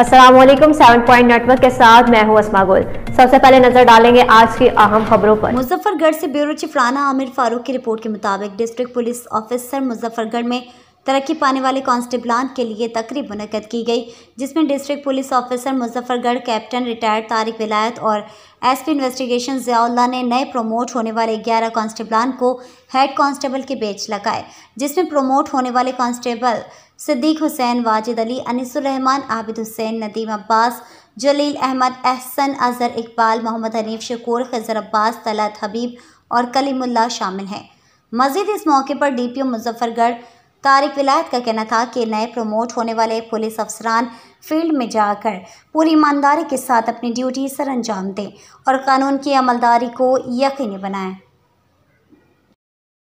Aslam seven point network के साथ मैं हूँ असमा गोल सबसे पहले नजर डालेंगे आज की अहम खबरों पर मुजफ्फरगढ़ से ब्यूरो चिफराना आमिर फारूक की रिपोर्ट के मुताबिक डिस्ट्रिक्ट पुलिस ऑफिसर मुजफ्फरगढ़ में तरक्की पाने वाले कांस्टेबलान के लिए तकरीब मनकद की गई जिसमें district police officer Muzaffargarh captain retired Tariq Vilayat और एसपी इन्वेस्टिगेशन जयाल्ला ने नए प्रोमोट होने वाले 11 कांस्टेबलान को हेड कांस्टेबल के बेच लगाए जिसमें प्रोमोट होने वाले कांस्टेबल सिद्दीक हुसैन वाजिद अली अनिसुररहमान आबिद हुसैन नदीम अब्बास जलील अहमद एहसन अजहर इकबाल मोहम्मद हनीफ शकूर खजर अब्बास तलत हबीब और कलीमुल्ला शामिल हैं मजीद इस मौके पर D P O Muzaffargarh Tariq Vilayat का कहना था कि नए प्रमोट होने वाले पुलिस अफसरान फील्ड में जाकर पूरी ईमानदारी के साथ अपनी ड्यूटी सर अंजाम दें और कानून की अमलदारी को यकीनी बनाएं